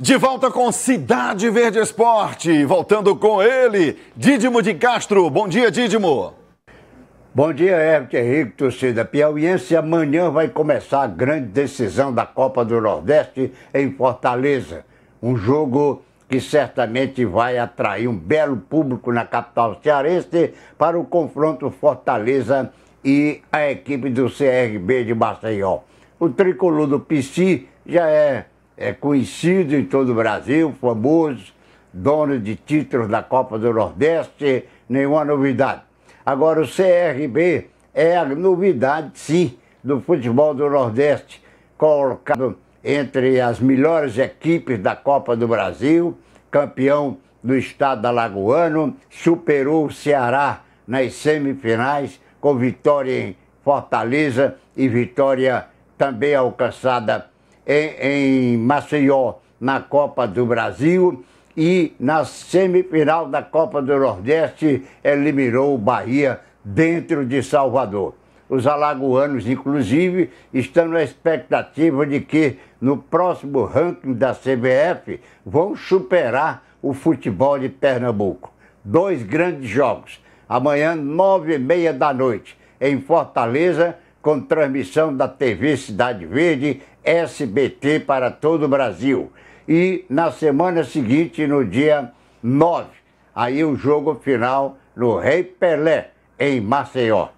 De volta com Cidade Verde Esporte, voltando com ele, Didimo de Castro. Bom dia, Didimo. Bom dia, Herbert Henrique, torcida piauiense. Amanhã vai começar a grande decisão da Copa do Nordeste em Fortaleza. Um jogo que certamente vai atrair um belo público na capital cearense para o confronto Fortaleza e a equipe do CRB de Maceió. O tricolor do Pici já é é conhecido em todo o Brasil, famoso, dono de títulos da Copa do Nordeste, nenhuma novidade. Agora, o CRB é a novidade, sim, do futebol do Nordeste, colocado entre as melhores equipes da Copa do Brasil, campeão do estado alagoano, superou o Ceará nas semifinais, com vitória em Fortaleza e vitória também alcançada em, em Maceió na Copa do Brasil e na semifinal da Copa do Nordeste eliminou o Bahia dentro de Salvador. Os alagoanos, inclusive, estão na expectativa de que no próximo ranking da CBF vão superar o futebol de Pernambuco. Dois grandes jogos. Amanhã, nove e meia da noite, em Fortaleza, com transmissão da TV Cidade Verde, SBT para todo o Brasil. E na semana seguinte, no dia 9, aí o jogo final no Rei Pelé, em Maceió.